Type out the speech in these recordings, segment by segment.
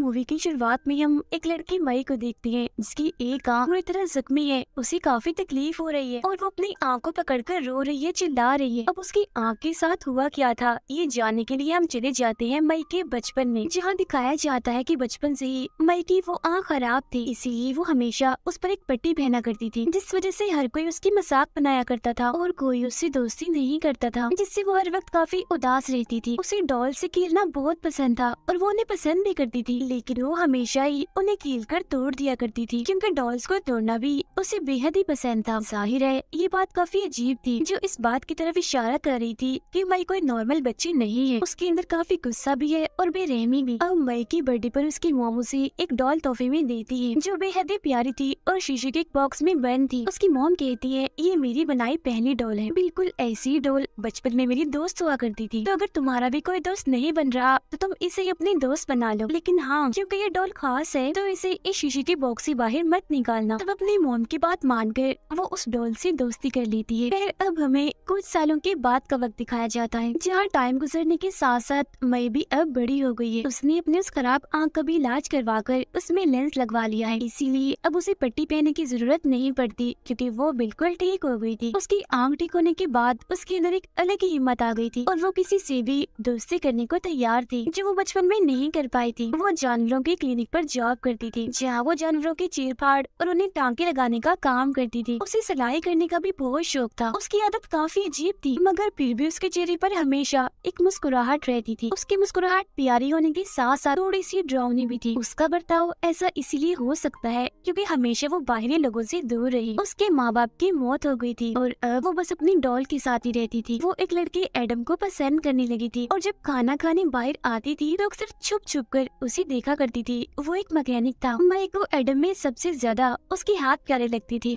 Movie की शुरुआत में हम एक लड़की मई को देखते हैं जिसकी एक आंख पूरी तरह जख्मी है उसे काफी तकलीफ हो रही है और वो अपनी आँख को पकड़ कर रो रही है चिल्ला रही है अब उसकी आँख के साथ हुआ क्या था ये जानने के लिए हम चले जाते हैं मई के बचपन में जहाँ दिखाया जाता है की बचपन से ही मई की वो आँख खराब थी इसीलिए वो हमेशा उस पर एक पट्टी पहना करती थी जिस वजह से हर कोई उसकी मसाक बनाया करता था और कोई उससे दोस्ती नहीं करता था जिससे वो हर वक्त काफी उदास रहती थी उसे डॉल से खेलना बहुत पसंद था और वो उन्हें पसंद भी करती थी लेकिन वो हमेशा ही उन्हें खेल कर तोड़ दिया करती थी क्योंकि डॉल्स को तोड़ना भी उसे बेहद ही पसंद था जाहिर है ये बात काफी अजीब थी जो इस बात की तरफ इशारा कर रही थी कि मई कोई नॉर्मल बच्ची नहीं है उसके अंदर काफी गुस्सा भी है और बेरहमी भी अब मई की बर्थडे पर उसकी मोम उसे एक डॉल तोहफे में देती है जो बेहद ही प्यारी थी और शीशे के बॉक्स में बंद थी उसकी मोम कहती है ये मेरी बनाई पहली डॉल है बिल्कुल ऐसी डॉल बचपन में मेरी दोस्त हुआ करती थी तो अगर तुम्हारा भी कोई दोस्त नहीं बन रहा तो तुम इसे अपने दोस्त बना लो लेकिन हाँ हाँ क्योंकि ये डॉल खास है तो इसे इस शीशे की बॉक्स ऐसी बाहर मत निकालना तब अपनी मोम की बात मान कर वो उस डॉल से दोस्ती कर लेती है फिर अब हमें कुछ सालों के बाद का वक्त दिखाया जाता है जहाँ टाइम गुजरने के साथ साथ मई भी अब बड़ी हो गई है उसने अपने उस खराब आँख का भी इलाज करवा कर उसमें लेंस लगवा लिया है इसीलिए अब उसे पट्टी पहनने की जरूरत नहीं पड़ती क्योंकि वो बिल्कुल ठीक हो गई थी उसकी आँख ठीक होने के बाद उसके अंदर एक अलग ही हिम्मत आ गई थी और वो किसी से भी दोस्ती करने को तैयार थी जो वो बचपन में नहीं कर पाई थी वो जानवरों की क्लिनिक पर जॉब करती थी जहाँ वो जानवरों की चीरफाड़ और उन्हें टांके लगाने का काम करती थी उसे सिलाई करने का भी बहुत शौक था उसकी आदत काफी अजीब थी मगर फिर भी उसके चेहरे पर हमेशा एक मुस्कुराहट रहती थी उसकी मुस्कुराहट प्यारी होने के साथ साथ थोड़ी सी ड्रावनी भी थी उसका बर्ताव ऐसा इसीलिए हो सकता है क्योंकि हमेशा वो बाहरी लोगों से दूर रही उसके माँ बाप की मौत हो गई थी और वो बस अपनी डॉल के साथ ही रहती थी वो एक लड़की एडम को पसंद करने लगी थी और जब खाना खाने बाहर आती थी तो अक्सर छुप छुप कर उसे देख देखा करती थी वो एक मैकेनिक था मई को एडम में सबसे ज्यादा उसकी हाथ प्यारे लगती थी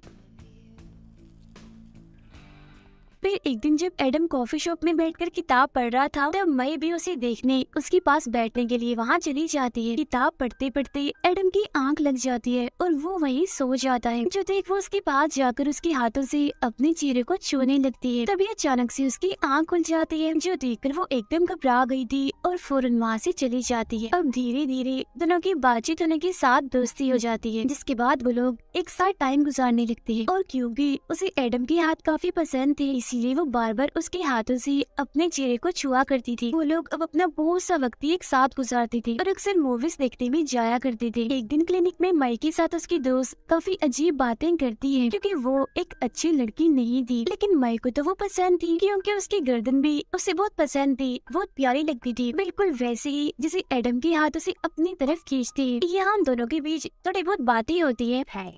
फिर एक दिन जब एडम कॉफी शॉप में बैठकर किताब पढ़ रहा था तब मई भी उसे देखने उसके पास बैठने के लिए वहाँ चली जाती है किताब पढ़ते पढ़ते एडम की आंख लग जाती है और वो वही सो जाता है जो देख वो उसके पास जाकर उसके हाथों से अपने चेहरे को छूने लगती है तभी अचानक से उसकी आँख खुल जाती है जो कर वो एकदम घबरा गयी थी और फौरन वहाँ से चली जाती है अब धीरे धीरे दोनों की बातचीत होने के साथ दोस्ती हो जाती है जिसके बाद वो लोग एक साथ टाइम गुजारने लगते है और क्यूँकी उसे एडम के हाथ काफी पसंद थे इसी इसीलिए वो बार बार उसके हाथों से अपने चेहरे को छुआ करती थी वो लोग अब अपना बहुत सा वक्त एक साथ गुजारते थे और अक्सर मूवीज देखते भी जाया करते थे एक दिन क्लिनिक में माई के साथ उसकी दोस्त काफी अजीब बातें करती है क्यूँकी वो एक अच्छी लड़की नहीं थी लेकिन माई को तो वो पसंद थी क्योंकि उसकी गर्दन भी उसे बहुत पसंद थी बहुत प्यारी लगती थी बिल्कुल वैसे ही जिसे एडम के हाथों से अपनी तरफ खींचती यहाँ हम दोनों के बीच थोड़ी बहुत बातें होती है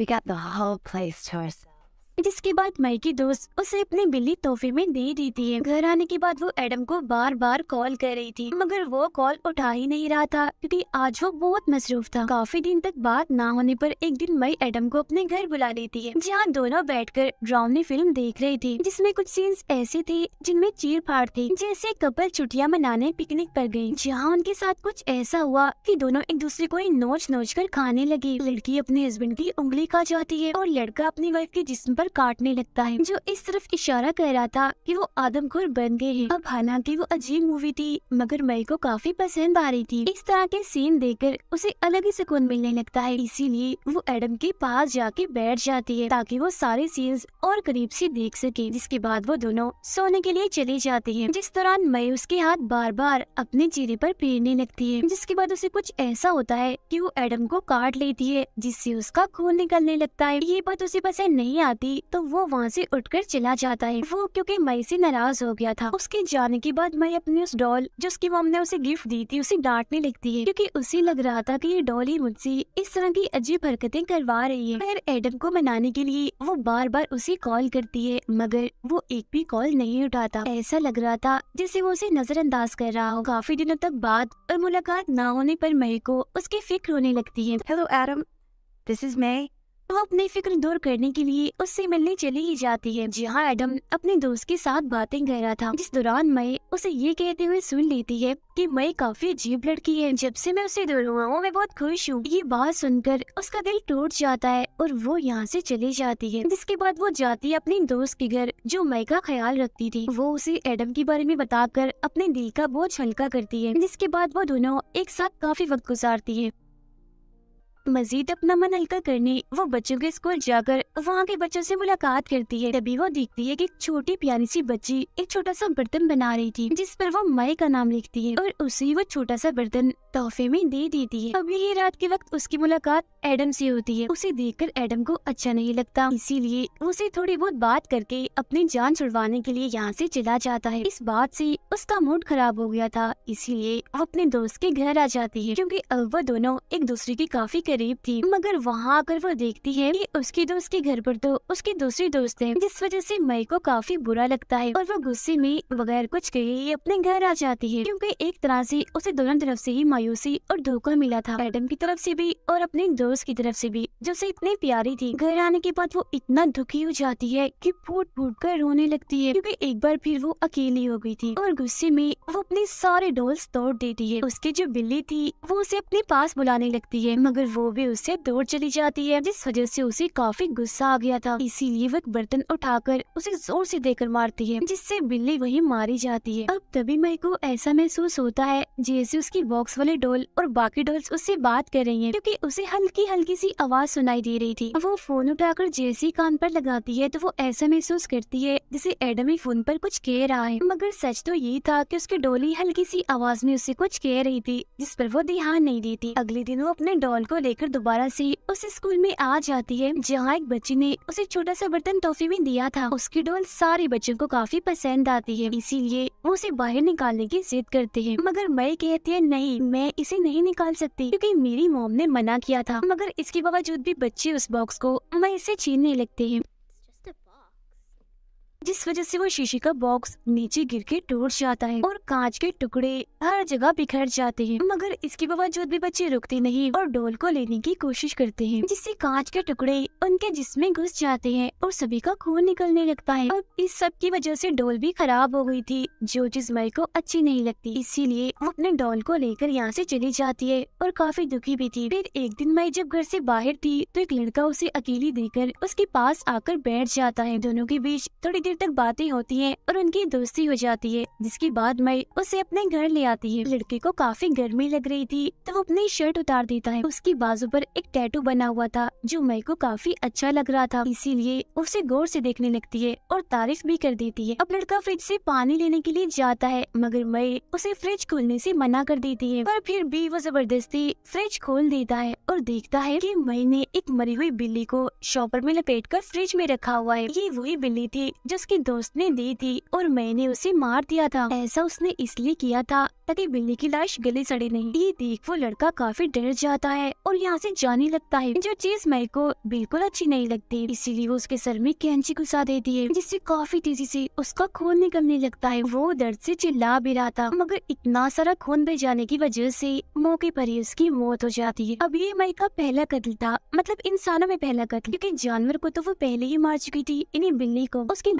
We got the whole place to ourselves. जिसके बाद मई की दोस्त उसे अपनी बिल्ली तोहफे में दे देती है घर आने के बाद वो एडम को बार बार कॉल कर रही थी मगर वो कॉल उठा ही नहीं रहा था क्योंकि आज वो बहुत मसरूफ था काफी दिन तक बात ना होने पर एक दिन मई एडम को अपने घर बुला लेती है जहाँ दोनों बैठकर ड्रामी फिल्म देख रही थी जिसमे कुछ सीन्स ऐसे थे जिनमें चीर फाड़ थी जैसे कपल छुट्टिया मनाने पिकनिक पर गयी जहाँ उनके साथ कुछ ऐसा हुआ की दोनों एक दूसरे को नोच नोच कर खाने लगी लड़की अपने हस्बैंड की उंगली खा जाती है और लड़का अपनी वाइफ के जिसम आरोप पर काटने लगता है जो इस तरफ इशारा कर रहा था कि वो आदमखोर बन गए हैं अब हालांकि वो अजीब मूवी थी मगर मई को काफी पसंद आ रही थी इस तरह के सीन देखकर उसे अलग ही सुकून मिलने लगता है इसीलिए वो एडम के पास जाके बैठ जाती है ताकि वो सारे सीन्स और करीब से देख सके जिसके बाद वो दोनों सोने के लिए चले जाते हैं जिस दौरान मई उसके हाथ बार बार अपने चेहरे पर फेरने लगती है जिसके बाद उसे कुछ ऐसा होता है कि वो एडम को काट लेती है जिससे उसका खून निकलने लगता है ये बात उसे पसंद नहीं आती थी तो वो वहाँ से उठकर चला जाता है वो क्योंकि मई से नाराज हो गया था उसके जाने के बाद मई अपनी उस डॉल जिसकी मम ने उसे गिफ्ट दी थी उसे डांटने लगती है क्योंकि उसे लग रहा था कि ये डॉल ही मुझसे इस तरह की अजीब हरकतें करवा रही है फिर एडम को मनाने के लिए वो बार बार उसे कॉल करती है मगर वो एक भी कॉल नहीं उठाता ऐसा लग रहा था जैसे वो उसे नजरअंदाज कर रहा हो काफी दिनों तक बात और मुलाकात न होने पर मई को उसकी फिक्र होने लगती है hello Adam this is may वो तो अपनी फिक्र दूर करने के लिए उससे मिलने चली ही जाती है जहाँ एडम अपने दोस्त के साथ बातें कर रहा था जिस दौरान मई उसे ये कहते हुए सुन लेती है कि मई काफी अजीब लड़की है जब से मैं उसे दूर हुआ हूँ मैं बहुत खुश हूँ ये बात सुनकर उसका दिल टूट जाता है और वो यहाँ से चली जाती है जिसके बाद वो जाती है अपने दोस्त के घर जो मई का ख्याल रखती थी वो उसे एडम के बारे में बताकर अपने दिल का बोझ हल्का करती है जिसके बाद वो दोनों एक साथ काफी वक्त गुजारती है मजीद अपना मन हल्का करने वो बच्चों के स्कूल जाकर वहाँ के बच्चों से मुलाकात करती है तभी वो देखती है कि छोटी प्यारी सी बच्ची एक छोटा सा बर्तन बना रही थी जिस पर वो मई का नाम लिखती है और उसे वो छोटा सा बर्तन तोहफे में दे देती है अभी ही रात के वक्त उसकी मुलाकात एडम से होती है उसे कर एडम को अच्छा नहीं लगता इसीलिए उसे थोड़ी बहुत बात करके अपनी जान छुड़वाने के लिए यहाँ से चला जाता है इस बात से उसका मूड खराब हो गया था इसीलिए वो अपने दोस्त के घर आ जाती है क्योंकि अब वो दोनों एक दूसरे की काफी करीब थी मगर वहाँ आकर वो देखती है कि उसके दोस्त के घर पर तो उसके दूसरी दोस्त है जिस वजह से मई को काफी बुरा लगता है और वो गुस्से में बगैर कुछ कहे ही अपने घर आ जाती है क्योंकि एक तरह से उसे दोनों तरफ से ही मायूसी और धोखा मिला था मैडम की तरफ से भी और अपने दोस्त की तरफ से भी जो उसे इतनी प्यारी थी घर आने के बाद वो इतना दुखी हो जाती है कि फूट फूट कर रोने लगती है क्योंकि एक बार फिर वो अकेली हो गई थी और गुस्से में वो अपने सारे डोल्स तोड़ देती है उसकी जो बिल्ली थी वो उसे अपने पास बुलाने लगती है मगर वो वो भी उससे दूर चली जाती है जिस वजह से उसे काफी गुस्सा आ गया था इसीलिए वह बर्तन उठाकर उसे जोर से देकर मारती है जिससे बिल्ली वही मारी जाती है अब तभी मई को ऐसा महसूस होता है जैसे उसकी बॉक्स वाले डोल और बाकी डोल्स उससे बात कर रही है क्यूँकी उसे हल्की हल्की सी आवाज सुनाई दे रही थी वो फोन उठाकर जैसी कान पर लगाती है तो वो ऐसा महसूस करती है जिसे एडम ही फोन पर कुछ कह रहा है मगर सच तो ये था कि उसकी डोली हल्की सी आवाज में उसे कुछ कह रही थी जिस पर वो ध्यान नहीं देती अगले दिन वो अपने डॉल को ले लेकर दोबारा से उस स्कूल में आ जाती है जहाँ एक बच्ची ने उसे छोटा सा बर्तन तोहफे में दिया था उसकी डोल सारे बच्चों को काफी पसंद आती है इसीलिए वो उसे बाहर निकालने की जिद करते हैं मगर मई कहती है नहीं मैं इसे नहीं निकाल सकती क्योंकि मेरी मोम ने मना किया था मगर इसके बावजूद भी बच्चे उस बॉक्स को मई से छीनने लगते हैं जिस वजह से वो शीशे का बॉक्स नीचे गिर के टूट जाता है और कांच के टुकड़े हर जगह बिखर जाते हैं मगर इसके बावजूद भी बच्चे रुकते नहीं और डोल को लेने की कोशिश करते हैं जिससे कांच के टुकड़े उनके जिसमें घुस जाते हैं और सभी का खून निकलने लगता है और इस सब की वजह से डोल भी खराब हो गई थी जो जिस मई को अच्छी नहीं लगती इसीलिए अपने डोल को लेकर यहाँ से चली जाती है और काफी दुखी भी थी फिर एक दिन मई जब घर से बाहर थी तो एक लड़का उसे अकेली देकर उसके पास आकर बैठ जाता है दोनों के बीच थोड़ी देर देर तक बातें होती है और उनकी दोस्ती हो जाती है जिसके बाद मई उसे अपने घर ले आती है लड़के को काफी गर्मी लग रही थी तो वो अपनी शर्ट उतार देता है उसकी बाजू पर एक टैटू बना हुआ था जो मई को काफी अच्छा लग रहा था इसीलिए उसे गौर से देखने लगती है और तारीफ भी कर देती है अब लड़का फ्रिज से पानी लेने के लिए जाता है मगर मई उसे फ्रिज खोलने से मना कर देती है पर फिर भी वो जबरदस्ती फ्रिज खोल देता है और देखता है कि मई ने एक मरी हुई बिल्ली को शॉपर में लपेट कर फ्रिज में रखा हुआ है ये वही बिल्ली थी जो उसके दोस्त ने दी थी और मैंने उसे मार दिया था ऐसा उसने इसलिए किया था ताकि बिल्ली की लाश गले सड़े नहीं ये देख वो लड़का काफी डर जाता है और यहाँ से जाने लगता है जो चीज मई को बिल्कुल अच्छी नहीं लगती इसीलिए वो उसके सर में कैंची घुसा देती है जिससे काफी तेजी से उसका खून निकलने लगता है वो दर्द से चिल्ला भी रहा था मगर इतना सारा खून बह जाने की वजह से मौके पर ही उसकी मौत हो जाती है अब ये मई का पहला कत्ल था मतलब इंसानों में पहला कत्ल क्योंकि जानवर को तो वो पहले ही मार चुकी थी इन्हें बिल्ली को उसकी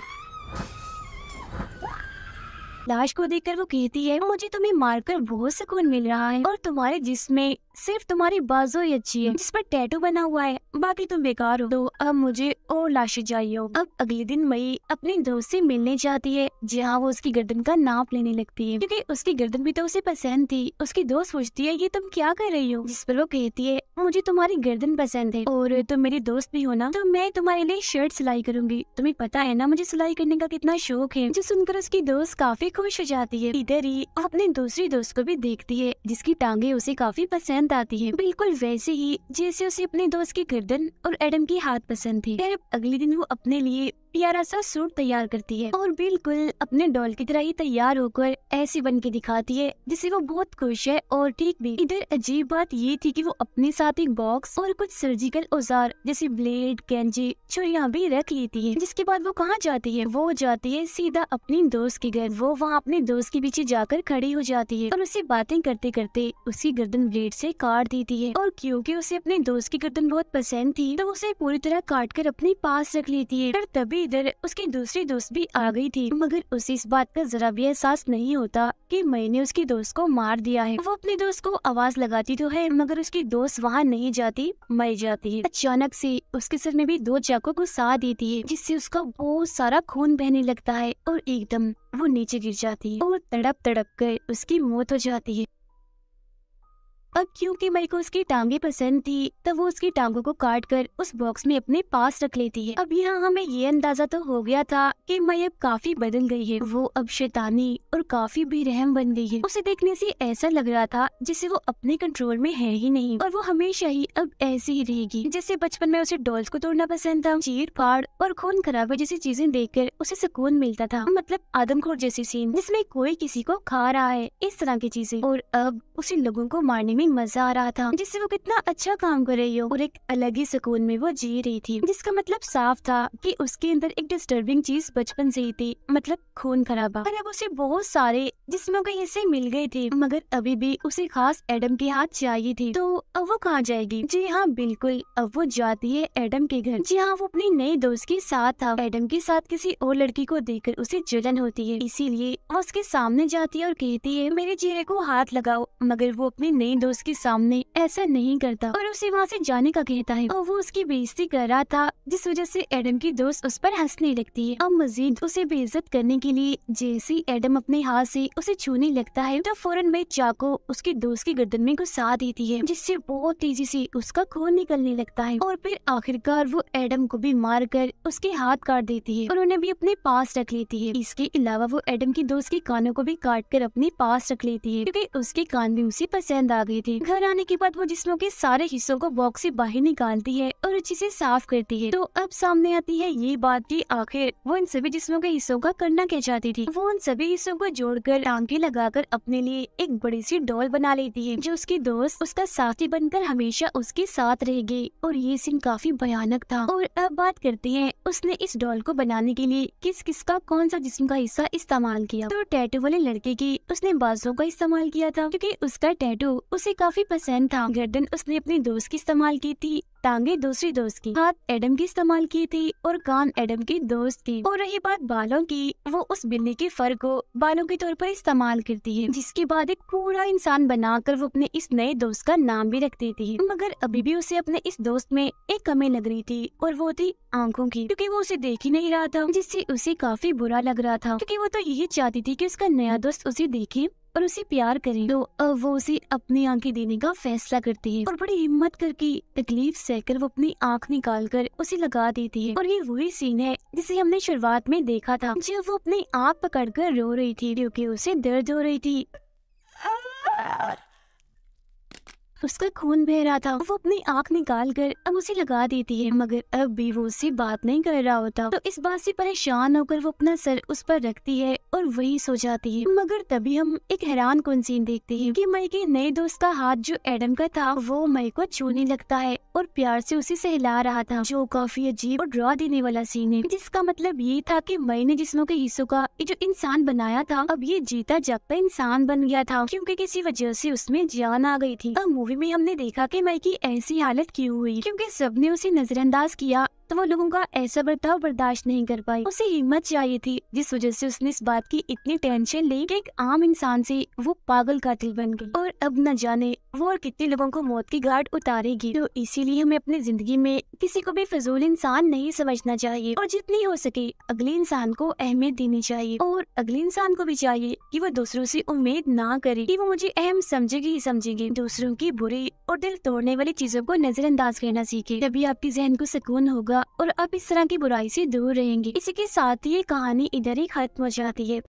लाश को देखकर वो कहती है मुझे तुम्हें मारकर बहुत सुकून मिल रहा है और तुम्हारे जिसमें सिर्फ तुम्हारी बाजो ही अच्छी है जिस पर टैटू बना हुआ है बाकी तुम बेकार हो तो अब मुझे और लाशें चाहिए अब अगले दिन मई अपने दोस्त से मिलने जाती है जहाँ वो उसकी गर्दन का नाप लेने लगती है क्योंकि उसकी गर्दन भी तो उसे पसंद थी उसकी दोस्त पूछती है ये तुम क्या कर रही हो जिस पर वो कहती है मुझे तुम्हारी गर्दन पसंद है और हम्म। तुम मेरी दोस्त भी हो ना तो मैं तुम्हारे लिए शर्ट सिलाई करूंगी तुम्हें पता है ना मुझे सिलाई करने का कितना शौक है जो सुनकर उसकी दोस्त काफी खुश हो जाती है इधर ही अपने दूसरी दोस्त को भी देखती है जिसकी टांगे उसे काफी पसंद आती है बिल्कुल वैसे ही जैसे उसे अपने दोस्त की गर्दन और एडम की हाथ पसंद थी अगले दिन वो अपने लिए प्यारा सा सूट तैयार करती है और बिल्कुल अपने डॉल की तरह ही तैयार होकर ऐसी बन के दिखाती है जिससे वो बहुत खुश है और ठीक भी इधर अजीब बात ये थी कि वो अपने साथ एक बॉक्स और कुछ सर्जिकल औजार जैसे ब्लेड कैंची छुरिया भी रख लेती है जिसके बाद वो कहाँ जाती है वो जाती है सीधा अपनी दोस्त के घर वो वहाँ अपने दोस्त के पीछे जाकर खड़ी हो जाती है और उससे बातें करते करते उसकी गर्दन ब्लेड से काट देती है और क्योंकि उसे अपने दोस्त की गर्दन बहुत पसंद थी तो उसे पूरी तरह काट कर अपने पास रख लेती है तभी इधर उसकी दूसरी दोस्त भी आ गई थी मगर उसे इस बात का जरा भी एहसास नहीं होता कि मैंने उसकी दोस्त को मार दिया है वो अपने दोस्त को आवाज लगाती तो है मगर उसकी दोस्त वहाँ नहीं जाती मर जाती है अचानक से उसके सिर में भी दो चाकू घुसा देती है जिससे उसका बहुत सारा खून बहने लगता है और एकदम वो नीचे गिर जाती है और तड़प तड़प कर उसकी मौत हो जाती है अब क्योंकि मई को उसकी टांगे पसंद थी तब वो उसकी टांगों को काट कर उस बॉक्स में अपने पास रख लेती है अब यहाँ हमें ये अंदाजा तो हो गया था कि मई अब काफी बदल गई है वो अब शैतानी और काफी बेरहम बन गई है उसे देखने से ऐसा लग रहा था जिसे वो अपने कंट्रोल में है ही नहीं और वो हमेशा ही अब ऐसी ही रहेगी जैसे बचपन में उसे डॉल्स को तोड़ना पसंद था चीर फाड़ और खून खराब जैसी चीजें कर उसे सुकून मिलता था मतलब आदमखोर जैसी सीन जिसमे कोई किसी को खा रहा है इस तरह की चीजें और अब उसे लोगों को मारने में में मजा आ रहा था जिससे वो कितना अच्छा काम कर रही हो और एक अलग ही सुकून में वो जी रही थी जिसका मतलब साफ था कि उसके अंदर एक डिस्टर्बिंग चीज बचपन से ही थी मतलब खून खराबा और अब उसे बहुत सारे जिसमो के हिस्से मिल गए थे मगर अभी भी उसे खास एडम के हाथ चाहिए थी तो अब वो कहाँ जाएगी जी हाँ बिल्कुल अब वो जाती है एडम के घर जी हाँ वो अपनी नई दोस्त के साथ था एडम के साथ किसी और लड़की को देखकर उसे जलन होती है इसीलिए वो उसके सामने जाती है और कहती है मेरे चेहरे को हाथ लगाओ मगर वो अपनी नई दोस्त उसके सामने ऐसा नहीं करता और उसे वहाँ से जाने का कहता है और वो उसकी बेइज्जती कर रहा था जिस वजह से एडम की दोस्त उस पर हंसने लगती है अब मजीद उसे बेइज्जत करने के लिए जैसे एडम अपने हाथ से उसे छूने लगता है तो फौरन में चाको उसके दोस्त की गर्दन में घुसा देती है जिससे बहुत तेजी से उसका खून निकलने लगता है और फिर आखिरकार वो एडम को भी मार कर उसके हाथ काट देती है और उन्हें भी अपने पास रख लेती है इसके अलावा वो एडम की दोस्त के कानों को भी काट कर अपने पास रख लेती है क्योंकि उसके कान भी उसे पसंद आ गए थी घर आने के बाद वो जिसमो के सारे हिस्सों को बॉक्स से बाहर निकालती है और अच्छे से साफ करती है तो अब सामने आती है ये बात की आखिर वो इन सभी जिसमो के हिस्सों का करना क्या चाहती थी वो उन सभी हिस्सों को जोड़कर टांगे लगाकर अपने लिए एक बड़ी सी डॉल बना लेती है जो उसकी दोस्त उसका साथी बनकर हमेशा उसके साथ रहेगी और ये सीन काफी भयानक था और अब बात करते हैं उसने इस डॉल को बनाने के लिए किस किस का कौन सा जिसम का हिस्सा इस्तेमाल किया तो टैटू वाले लड़के की उसने बाजों का इस्तेमाल किया था क्योंकि उसका टैटू उसे काफी पसंद था गर्दन उसने अपने दोस्त की इस्तेमाल की थी टांगे दूसरी दोस्त की हाथ एडम की इस्तेमाल की थी और कान एडम की दोस्त की और रही बात बालों की वो उस बिल्ली के फर को बालों के तौर पर इस्तेमाल करती है जिसके बाद एक पूरा इंसान बनाकर वो अपने इस नए दोस्त का नाम भी रखती थी मगर अभी भी उसे अपने इस दोस्त में एक कमी लग रही थी और वो थी आंखों की क्यूँकी वो उसे देख ही नहीं रहा था जिससे उसे काफी बुरा लग रहा था क्यूँकी वो तो यही चाहती थी की उसका नया दोस्त उसे देखे और उसे प्यार करे तो वो उसे अपनी आंखें देने का फैसला करती है और बड़ी हिम्मत करके तकलीफ सहकर वो अपनी आंख निकाल कर उसे लगा देती है और ये वही सीन है जिसे हमने शुरुआत में देखा था जब वो अपनी आँख पकड़ कर रो रही थी क्योंकि उसे दर्द हो रही थी उसका खून बह रहा था वो अपनी आंख निकाल कर अब उसे लगा देती है मगर अब भी वो उससे बात नहीं कर रहा होता तो इस बात से परेशान होकर वो अपना सर उस पर रखती है और वही सो जाती है मगर तभी हम एक हैरान कौन सीन देखते हैं कि मई के नए दोस्त का हाथ जो एडम का था वो मई को छूने लगता है और प्यार से उसे सहला रहा था जो काफी अजीब और ड्रा देने वाला सीन है जिसका मतलब ये था की मई ने जिसमो के हिस्सों का जो इंसान बनाया था अब ये जीता जागता इंसान बन गया था क्यूँकी किसी वजह से उसमें जान आ गई थी अब मूवी में हमने देखा कि मैकी की ऐसी हालत क्यों हुई क्योंकि सबने उसे नजरअंदाज किया तो वो लोगों का ऐसा बर्ताव बर्दाश्त नहीं कर पाई उसे हिम्मत चाहिए थी जिस वजह से उसने इस बात की इतनी टेंशन ली कि एक आम इंसान से वो पागल कातिल बन गई और अब न जाने वो और कितने लोगों को मौत की घाट उतारेगी तो इसीलिए हमें अपनी जिंदगी में किसी को भी फजूल इंसान नहीं समझना चाहिए और जितनी हो सके अगले इंसान को अहमियत देनी चाहिए और अगले इंसान को भी चाहिए कि वो दूसरों से उम्मीद ना करे कि वो मुझे अहम समझेगी ही समझेगी दूसरों की बुरी और दिल तोड़ने वाली चीजों को नजरअंदाज करना सीखे तभी आपके जहन को सुकून होगा और अब इस तरह की बुराई से दूर रहेंगे इसी के साथ ये कहानी इधर ही खत्म हो जाती है